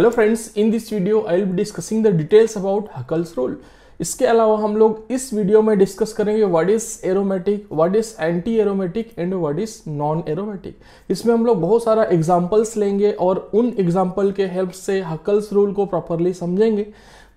hello friends in this video I will be discussing the details about Huckel's rule इसके अलावा हम लोग इस वीडियो में डिस्कस करेंगे what is aromatic what is anti aromatic and what is non aromatic इसमें हम लोग बहुत सारा एग्जांपल्स लेंगे और उन एग्जांपल के हेल्प से हकल्स रोल को प्रॉपरली समझेंगे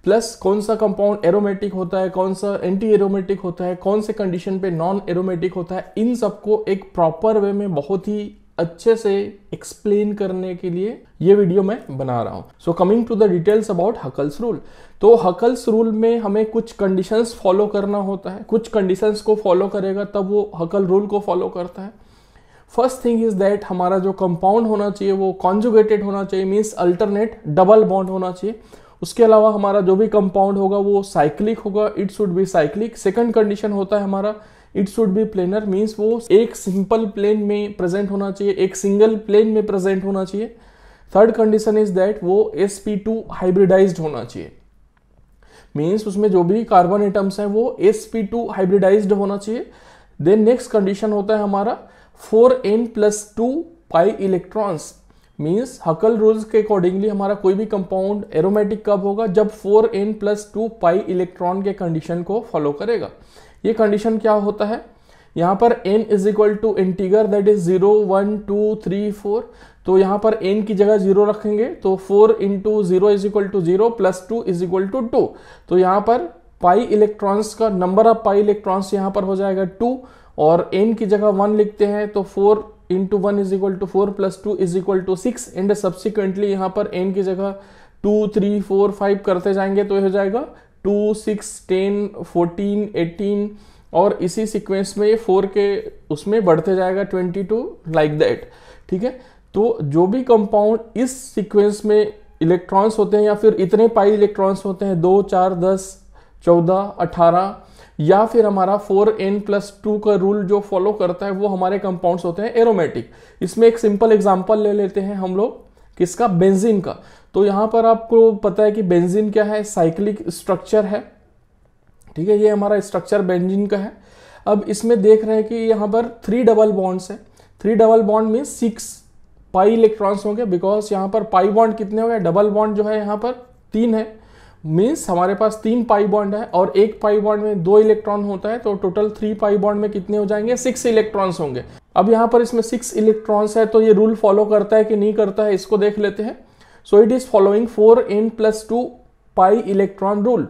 प्लस कौन सा कंपाउंड एरोमेटिक होता है कौन सा एंटी एरोमेटिक होता है कौन से कंडीशन पे नॉन एरोमेटिक होता है इन सबको एक प्रॉपर वे में बहुत ही अच्छे से एक्सप्लेन करने के लिए ये वीडियो मैं बना रहा हूँ so coming to the details about Huckel's rule तो हकल्स रूल में हमें कुछ कंडीशंस फॉलो करना होता है कुछ कंडीशंस को फॉलो करेगा तब वो हकल रूल को फॉलो करता है फर्स्ट थिंग इज दैट हमारा जो कंपाउंड होना चाहिए वो कॉन्जुगेटेड होना चाहिए मीन्स अल्टरनेट डबल बॉन्ड होना चाहिए उसके अलावा हमारा जो भी कंपाउंड होगा वो साइक्लिक होगा it should be cyclic second condition होता है हमारा it should be planar means वो एक सिंपल प्लेन में प्रेजेंट होना चाहिए एक सिंगल प्लेन में प्रेजेंट होना चाहिए थर्ड कंडीशन इज दैट वो एस पी टू हाइब्रिडाइज होना चाहिए मीन्स उसमें जो भी कार्बन आइटम्स हैं वो एस पी टू हाइब्रिडाइज होना चाहिए देन नेक्स्ट कंडीशन होता है हमारा four n plus two pi electrons means Huckel rules के अकॉर्डिंगली हमारा कोई भी कंपाउंड एरोमेटिक कब होगा जब four n plus two pi electron के कंडीशन को फॉलो करेगा ये कंडीशन क्या होता है यहां पर n is equal to integer that is zero one two three four तो यहां पर n की जगह जीरो रखेंगे तो four into zero is equal to zero plus two is equal to two तो यहां पर पाई इलेक्ट्रॉन्स का नंबर ऑफ पाई इलेक्ट्रॉन्स यहां पर हो जाएगा टू और n की जगह वन लिखते हैं तो four into one is equal to four plus two is equal to six and subsequently यहां पर n की जगह टू थ्री फोर फाइव करते जाएंगे तो यह हो जाएगा two six ten fourteen eighteen और इसी सीक्वेंस में ये फोर के उसमें बढ़ते जाएगा ट्वेंटी टू लाइक दैट ठीक है तो जो भी कंपाउंड इस सीक्वेंस में इलेक्ट्रॉन्स होते हैं या फिर इतने पाई इलेक्ट्रॉन्स होते हैं दो चार दस चौदह अठारह या फिर हमारा फोर एन प्लस टू का रूल जो फॉलो करता है वो हमारे कंपाउंड्स होते हैं एरोमेटिक इसमें एक सिंपल एग्जाम्पल ले लेते हैं हम लोग किसका बेंजीन का तो यहां पर आपको पता है कि बेंजीन क्या है साइक्लिक स्ट्रक्चर है ठीक है ये हमारा स्ट्रक्चर बेंजीन का है अब इसमें देख रहे हैं कि यहां पर थ्री डबल बॉन्ड्स है three double bond mean six pi electrons होंगे बिकॉज यहां पर पाई बॉन्ड कितने हो गए डबल बॉन्ड जो है यहां पर तीन है मीन्स हमारे पास तीन पाई बॉन्ड है और एक पाई बॉन्ड में दो इलेक्ट्रॉन होता है तो टोटल थ्री पाई बॉन्ड में कितने हो जाएंगे सिक्स इलेक्ट्रॉन्स होंगे अब यहाँ पर इसमें सिक्स इलेक्ट्रॉन्स है तो ये रूल फॉलो करता है कि नहीं करता है इसको देख लेते हैं so it is following four n plus two pi electron rule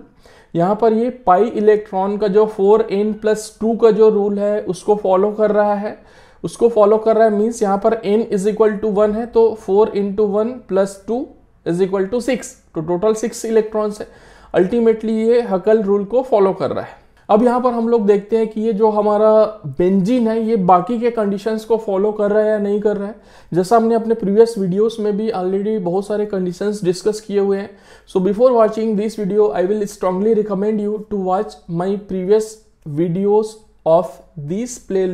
यहाँ पर ये पाई इलेक्ट्रॉन का जो फोर एन प्लस टू का जो रूल है उसको फॉलो कर रहा है उसको फॉलो कर रहा है मीन्स यहाँ पर n is equal to one है तो four into one plus two is equal to six तो टोटल सिक्स इलेक्ट्रॉन्स है अल्टीमेटली ये हकल रूल को फॉलो कर रहा है अब यहाँ पर हम लोग देखते हैं कि ये जो हमारा बेंजीन है ये बाकी के कंडीशंस को फॉलो कर रहा है या नहीं कर रहा है जैसा हमने अपने प्रीवियस वीडियोस में भी ऑलरेडी बहुत सारे कंडीशंस डिस्कस किए हुए हैं so before watching this video I will strongly recommend you to watch my previous videos of this play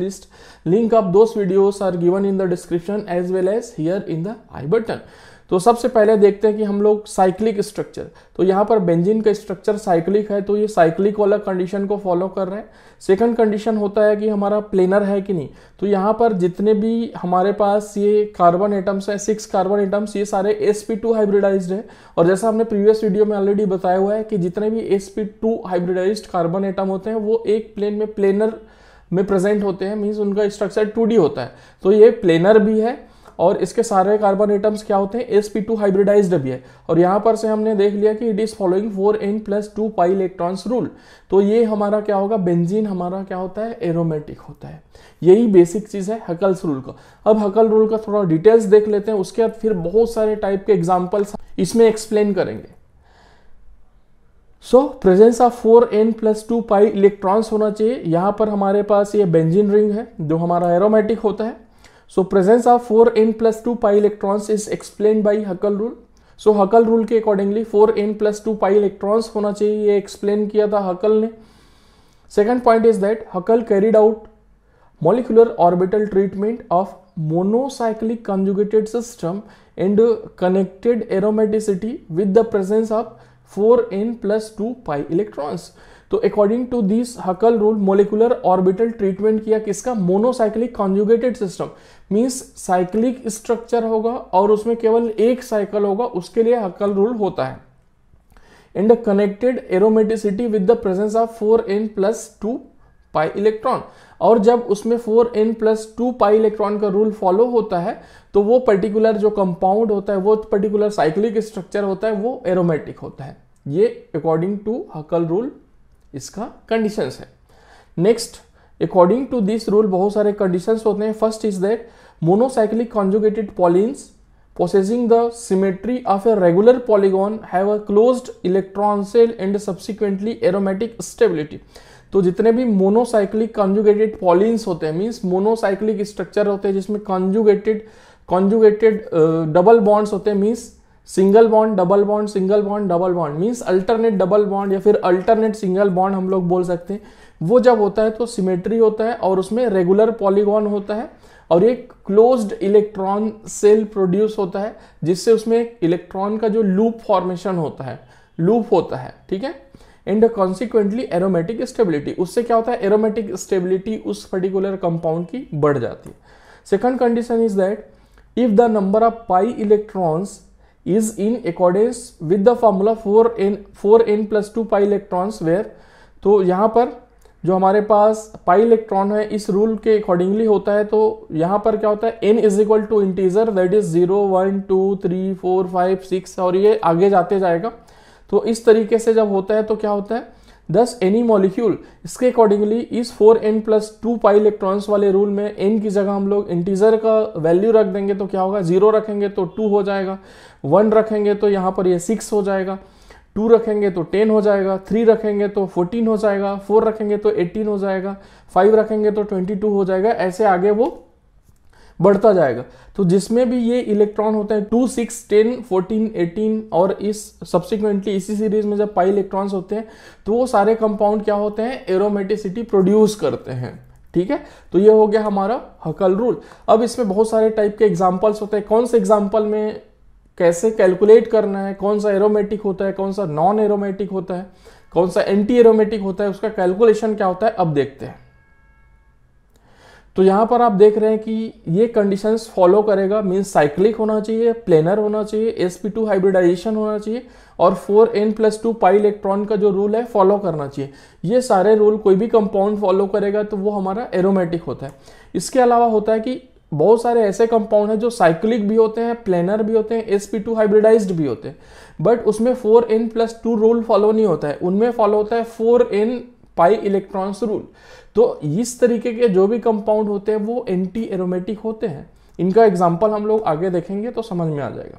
link of those videos are given in the description as well as here in the तो सबसे पहले देखते हैं कि हम लोग cyclic structure तो यहाँ पर बेंजीन का स्ट्रक्चर साइक्लिक है तो ये साइक्लिक वाला कंडीशन को फॉलो कर रहे हैं सेकंड कंडीशन होता है कि हमारा प्लेनर है कि नहीं तो यहाँ पर जितने भी हमारे पास ये कार्बन एटम्स हैं सिक्स कार्बन एटम्स ये सारे एस पी टू हाइब्रिडाइज्ड है और जैसा हमने प्रीवियस वीडियो में ऑलरेडी बताया हुआ है कि जितने भी s p two hybridized carbon atom होते हैं वो एक प्लेन में प्लेनर में प्रेजेंट होते हैं मीन्स उनका स्ट्रक्चर टू होता है तो ये प्लेनर भी है और इसके सारे कार्बन एटम्स क्या होते हैं एस पी टू हाइब्रिडाइज्ड भी है और यहाँ पर से हमने देख लिया कि it is following four n plus two pi electrons rule तो ये हमारा क्या होगा बेंजीन हमारा क्या होता है एरोमेटिक होता है यही बेसिक चीज़ है हकल्स रूल का अब हकल रूल का थोड़ा डिटेल्स देख लेते हैं उसके बाद फिर बहुत सारे टाइप के एग्जाम्पल्स इसमें एक्सप्लेन करेंगे so presence of four n plus two pi electrons होना चाहिए यहाँ पर हमारे पास ये बेंजिन रिंग है जो हमारा एरोमेटिक होता है so presence of four n plus two pi electrons is explain by Huckel rule so Huckel rule के accordingly four n plus two pi electrons होना चाहिए ये एक्सप्लेन किया था हकल ने second point is that Huckel carried out molecular orbital treatment of monocyclic conjugated system and connected aromaticity with the presence of four n plus two pi electrons तो according to this Huckel rule molecular orbital treatment किया किसका monocyclic conjugated system means cyclic structure होगा और उसमें केवल एक cycle होगा उसके लिए हकल रूल होता है and connected aromaticity with the presence of four n plus two pi electron और जब उसमें four n plus two pi electron का रूल फॉलो होता है तो वो पर्टिकुलर जो कंपाउंड होता है वो पर्टिकुलर साइक्लिक स्ट्रक्चर होता है वो एरोमेटिक होता है ये अकॉर्डिंग टू हकल रूल इसका कंडीशंस है next according to this rule बहुत सारे कंडीशन होते हैं first is that monocyclic conjugated polyenes possessing the symmetry of a regular polygon have a closed electron shell and subsequently aromatic stability तो जितने भी monocyclic conjugated pollens होते हैं means monocyclic structure होते हैं जिसमें कॉन्जुगेटेड कॉन्जुगेटेड डबल बॉन्ड्स होते हैं means single bond double bond single bond double bond means alternate double bond या फिर अल्टरनेट सिंगल बॉन्ड हम लोग बोल सकते हैं वो जब होता है तो सिमेट्री होता है और उसमें रेगुलर पॉलीगॉन होता है और एक क्लोज्ड इलेक्ट्रॉन सेल प्रोड्यूस होता है जिससे उसमें इलेक्ट्रॉन का जो लूप फॉर्मेशन होता है लूप होता है ठीक है एंड कॉन्सिक्वेंटली एरोमेटिक स्टेबिलिटी उससे क्या होता है एरोमेटिक स्टेबिलिटी उस पर्टिकुलर कंपाउंड की बढ़ जाती है second condition is that if the number of pi electrons is in accordance with the formula 4n 4n plus two pi electrons where तो यहाँ पर जो हमारे पास पाई इलेक्ट्रॉन है इस रूल के अकॉर्डिंगली होता है तो यहाँ पर क्या होता है n is equal to integer that is zero one two three four five six और ये आगे जाते जाएगा तो इस तरीके से जब होता है तो क्या होता है दस एनी मॉलिक्यूल इसके अकॉर्डिंगली इस four n plus two pi electrons वाले रूल में एन की जगह हम लोग इंटीजर का वैल्यू रख देंगे तो क्या होगा जीरो रखेंगे तो टू हो जाएगा वन रखेंगे तो यहाँ पर ये सिक्स हो जाएगा टू रखेंगे तो टेन हो जाएगा थ्री रखेंगे तो फोर्टीन हो जाएगा फोर रखेंगे तो एट्टीन हो जाएगा फाइव रखेंगे तो ट्वेंटी टू हो जाएगा ऐसे आगे वो बढ़ता जाएगा तो जिसमें भी ये इलेक्ट्रॉन होते हैं two six ten fourteen eighteen और इस सब्सिक्वेंटली इसी सीरीज में जब पाई इलेक्ट्रॉन्स होते हैं तो वो सारे कंपाउंड क्या होते हैं एरोमेटिसिटी प्रोड्यूस करते हैं ठीक है तो ये हो गया हमारा हकल रूल अब इसमें बहुत सारे टाइप के एग्जाम्पल्स होते हैं कौन से एग्जाम्पल में कैसे कैलकुलेट करना है कौन सा एरोमेटिक होता है कौन सा नॉन एरोमेटिक होता है कौन सा एंटी एरोमेटिक होता है उसका कैलकुलेशन क्या होता है अब देखते हैं तो यहाँ पर आप देख रहे हैं कि ये कंडीशंस फॉलो करेगा मीन्स साइक्लिक होना चाहिए प्लेनर होना चाहिए एस पी टू हाइब्रिडाइजेशन होना चाहिए और four n plus two pi electron का जो रूल है फॉलो करना चाहिए ये सारे रूल कोई भी कंपाउंड फॉलो करेगा तो वो हमारा एरोमेटिक होता है इसके अलावा होता है कि बहुत सारे ऐसे कंपाउंड हैं जो साइक्लिक भी होते हैं प्लेनर भी होते हैं एस पी टू हाइब्रिडाइज भी होते हैं बट उसमें four n plus two rule follow नहीं होता है उनमें फॉलो होता है four n pi electrons rule तो इस तरीके के जो भी कंपाउंड होते हैं वो एंटी एरोमेटिक होते हैं इनका एग्जाम्पल हम लोग आगे देखेंगे तो समझ में आ जाएगा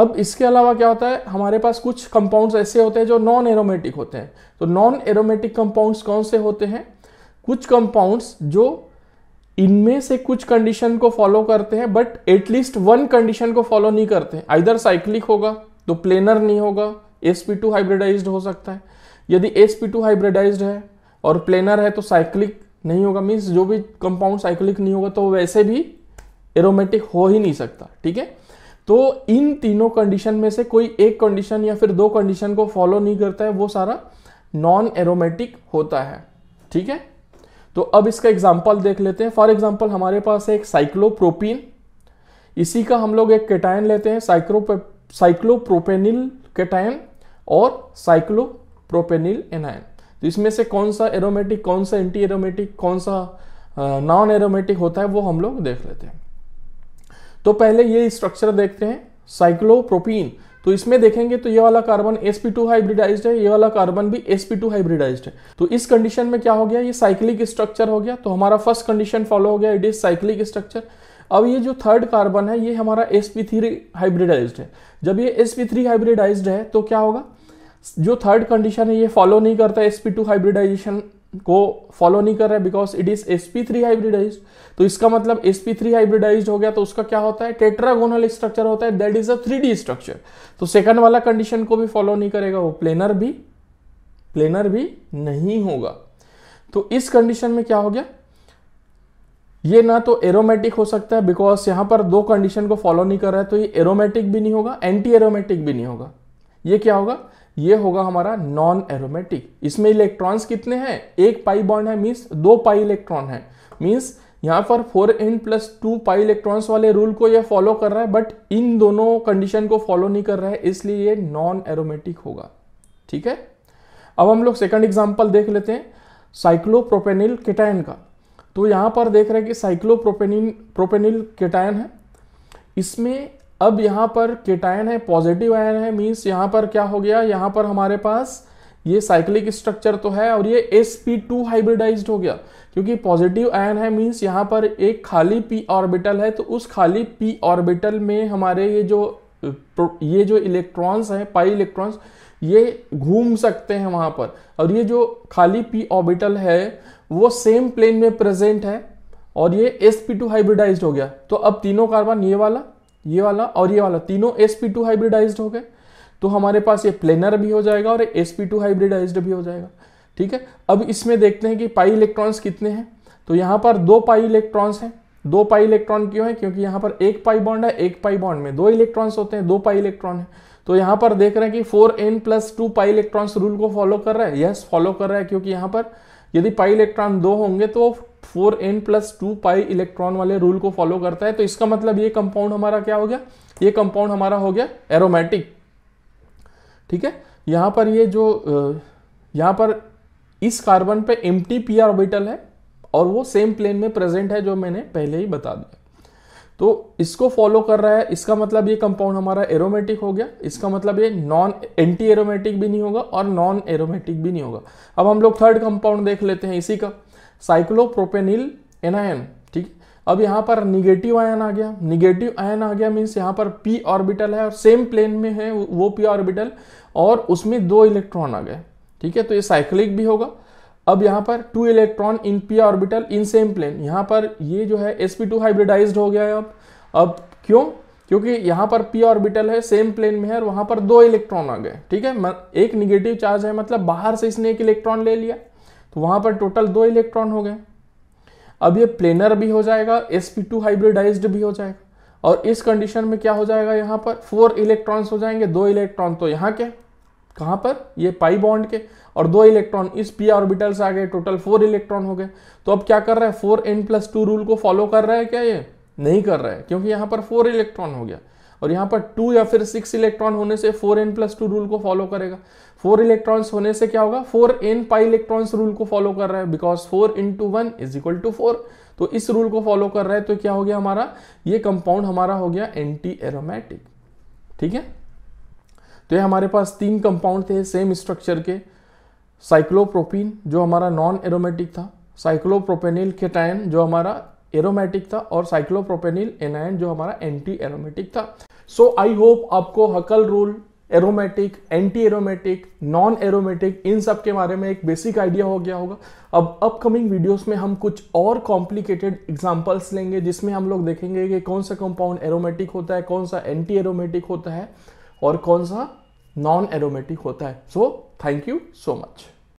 अब इसके अलावा क्या होता है हमारे पास कुछ कंपाउंड्स ऐसे होते हैं जो नॉन एरोमेटिक होते हैं तो नॉन एरोमेटिक कंपाउंड्स कौन से होते हैं कुछ कंपाउंड्स जो इनमें से कुछ कंडीशन को फॉलो करते हैं बट एटलीस्ट वन कंडीशन को फॉलो नहीं करते हैं आइधर साइक्लिक होगा तो प्लेनर नहीं होगा एसपी टू हाइब्रिडाइज हो सकता है यदि एस पी टू हाइब्रिडाइज है और प्लेनर है तो साइक्लिक नहीं होगा मीन्स जो भी कंपाउंड साइक्लिक नहीं होगा तो वैसे भी एरोमेटिक हो ही नहीं सकता ठीक है तो इन तीनों कंडीशन में से कोई एक कंडीशन या फिर दो कंडीशन को फॉलो नहीं करता है वो सारा नॉन एरोमेटिक होता है ठीक है तो अब इसका एग्जाम्पल देख लेते हैं फॉर एग्जाम्पल हमारे पास है एक साइक्लोप्रोपिन इसी का हम लोग एक केटायन लेते हैं साइक्रो साइक्लोप्रोपेनिल केटायन और साइक्लो प्रोपेनिल एनायन तो इसमें से कौन सा एरोमेटिक कौन सा एंटी एरोमेटिक कौन सा नॉन एरोमेटिक होता है वो हम लोग देख लेते हैं तो पहले ये स्ट्रक्चर देखते हैं साइक्लोप्रोपीन तो इसमें देखेंगे तो ये वाला कार्बन sp2 हाइब्रिडाइज्ड है ये वाला कार्बन भी sp2 हाइब्रिडाइज्ड है तो इस कंडीशन में क्या हो गया ये साइक्लिक स्ट्रक्चर हो गया तो हमारा फर्स्ट कंडीशन फॉलो हो गया इट इज साइक्लिक स्ट्रक्चर अब ये जो थर्ड कार्बन है ये हमारा sp3 हाइब्रिडाइज्ड है जब ये sp3 हाइब्रिडाइज्ड है तो क्या होगा जो थर्ड कंडीशन है ये फॉलो नहीं करता एस पी टू हाइब्रिडाइजेशन को फॉलो नहीं कर रहा है because it is s p three hybridize तो इसका मतलब एस पी थ्री हाइब्रिडाइज हो गया तो उसका क्या होता है टेट्रागोनल स्ट्रक्चर होता है that is a three D structure तो सेकंड वाला कंडीशन को भी फॉलो नहीं करेगा वो प्लेनर भी प्लेनर भी नहीं होगा तो इस कंडीशन में क्या हो गया ये ना तो एरोमेटिक हो सकता है बिकॉज यहां पर दो कंडीशन को फॉलो नहीं कर रहा है तो ये एरोमेटिक भी नहीं होगा एंटी एरोमेटिक भी नहीं होगा ये क्या होगा ये होगा हमारा नॉन एरोमेटिक इसमें इलेक्ट्रॉन्स कितने हैं एक पाई बॉन्ड है मीन्स दो पाई इलेक्ट्रॉन है मीन्स यहाँ पर four n plus two pi electrons वाले रूल को ये फॉलो कर रहा है बट इन दोनों कंडीशन को फॉलो नहीं कर रहा है इसलिए ये नॉन एरोमेटिक होगा ठीक है अब हम लोग सेकंड एग्जांपल देख लेते हैं साइक्लोप्रोपेनिल केटायन का तो यहाँ पर देख रहे हैं कि साइक्लोप्रोपेनिन प्रोपेनिल केटायन है इसमें अब यहाँ पर केटायन है पॉजिटिव आयन है मीन्स यहाँ पर क्या हो गया यहाँ पर हमारे पास ये साइक्लिक स्ट्रक्चर तो है और ये एस पी टू हाइब्रिडाइज्ड हो गया क्योंकि पॉजिटिव आयन है मीन्स यहाँ पर एक खाली पी ऑर्बिटल है तो उस खाली पी ऑर्बिटल में हमारे ये जो ये जो इलेक्ट्रॉन्स हैं पाई इलेक्ट्रॉन्स ये घूम सकते हैं वहां पर और ये जो खाली पी ऑर्बिटल है वो सेम प्लेन में प्रेजेंट है और ये एस पी टू हाइब्रिडाइज्ड हो गया तो अब तीनों कार्बन ये वाला ये वाला और ये वाला तीनों sp2 पी हाइब्रिडाइज्ड हो गए तो हमारे पास ये प्लेनर भी हो जाएगा और एस पी टू हाइब्रिडाइज्ड भी हो जाएगा ठीक है अब इसमें देखते हैं कि पाई इलेक्ट्रॉन्स कितने हैं तो यहाँ पर दो पाई इलेक्ट्रॉन्स हैं दो पाई इलेक्ट्रॉन क्यों है क्योंकि यहाँ पर एक पाई बॉन्ड है एक पाई बॉन्ड में दो इलेक्ट्रॉन्स होते हैं दो पाई इलेक्ट्रॉन है तो यहाँ पर देख रहे हैं कि four n plus two pi electrons rule को फॉलो कर रहा है यस फॉलो कर रहा है क्योंकि यहाँ पर यदि पाई इलेक्ट्रॉन दो होंगे तो four n plus two pi electron वाले रूल को फॉलो करता है तो इसका मतलब ये कंपाउंड हमारा क्या हो गया ये कंपाउंड हमारा हो गया एरोमेटिक ठीक है यहां पर ये जो यहां पर इस कार्बन पे एम टी पी ऑर्बिटल है और वो सेम प्लेन में प्रेजेंट है जो मैंने पहले ही बता दिया तो इसको फॉलो कर रहा है इसका मतलब ये कंपाउंड हमारा एरोमेटिक हो गया इसका मतलब ये नॉन एंटी एरोमेटिक भी नहीं होगा और नॉन एरोमेटिक भी नहीं होगा अब हम लोग थर्ड कंपाउंड देख लेते हैं इसी का साइक्लोप्रोपेनिल एनायन ठीक अब यहाँ पर निगेटिव आयन आ गया निगेटिव आयन आ गया मीन्स यहाँ पर पी ऑर्बिटल है और सेम प्लेन में है वो पी ऑर्बिटल और उसमें दो इलेक्ट्रॉन आ गए ठीक है तो ये साइक्लिक भी होगा अब यहाँ पर two electron in p orbital in same plane यहाँ पर ये जो है एस पी टू हाइब्रिडाइज हो गया है अब अब क्यों क्योंकि यहाँ पर पी ऑर्बिटल है सेम प्लेन में है और वहाँ पर दो इलेक्ट्रॉन आ गए ठीक है एक निगेटिव चार्ज है मतलब बाहर से इसने एक इलेक्ट्रॉन ले लिया तो वहां पर टोटल दो इलेक्ट्रॉन हो गए अब ये प्लेनर भी हो जाएगा sp2 हाइब्रिडाइज्ड भी हो जाएगा और इस कंडीशन में क्या हो जाएगा यहां पर फोर इलेक्ट्रॉन्स हो जाएंगे दो इलेक्ट्रॉन तो यहां के कहां पर ये पाई बॉन्ड के और दो इलेक्ट्रॉन इस पी ऑर्बिटल से आ गए टोटल फोर इलेक्ट्रॉन हो गए तो अब क्या कर रहा है four n plus two rule को फॉलो कर रहा है क्या ये नहीं कर रहा है क्योंकि यहां पर फोर इलेक्ट्रॉन हो गया और यहाँ पर टू या फिर सिक्स इलेक्ट्रॉन होने से four n plus two rule को फॉलो करेगा फोर इलेक्ट्रॉन्स होने से क्या होगा four n pi electrons rule को फॉलो कर रहा है because four in two one is equal to four तो इस रूल को फॉलो कर रहा है तो क्या हो गया हमारा ये कंपाउंड हमारा हो गया एंटी एरोमेटिक ठीक है तो ये हमारे पास तीन कंपाउंड थे सेम स्ट्रक्चर के साइक्लोप्रोपीन जो हमारा नॉन एरोमेटिक था साइक्लोप्रोपेनिल केटायन जो हमारा एरोमेटिक था और साइक्लोप्रोपेनिल एनायन जो हमारा एंटी एरोमेटिक था सो आई होप आपको Huckel rule aromatic anti aromatic non aromatic इन सब के बारे में एक बेसिक आइडिया हो गया होगा अब अपकमिंग वीडियोस में हम कुछ और कॉम्प्लिकेटेड एग्जांपल्स लेंगे जिसमें हम लोग देखेंगे कि कौन सा कंपाउंड एरोमेटिक होता है कौन सा एंटी एरोमेटिक होता है और कौन सा नॉन एरोमेटिक होता है so thank you so much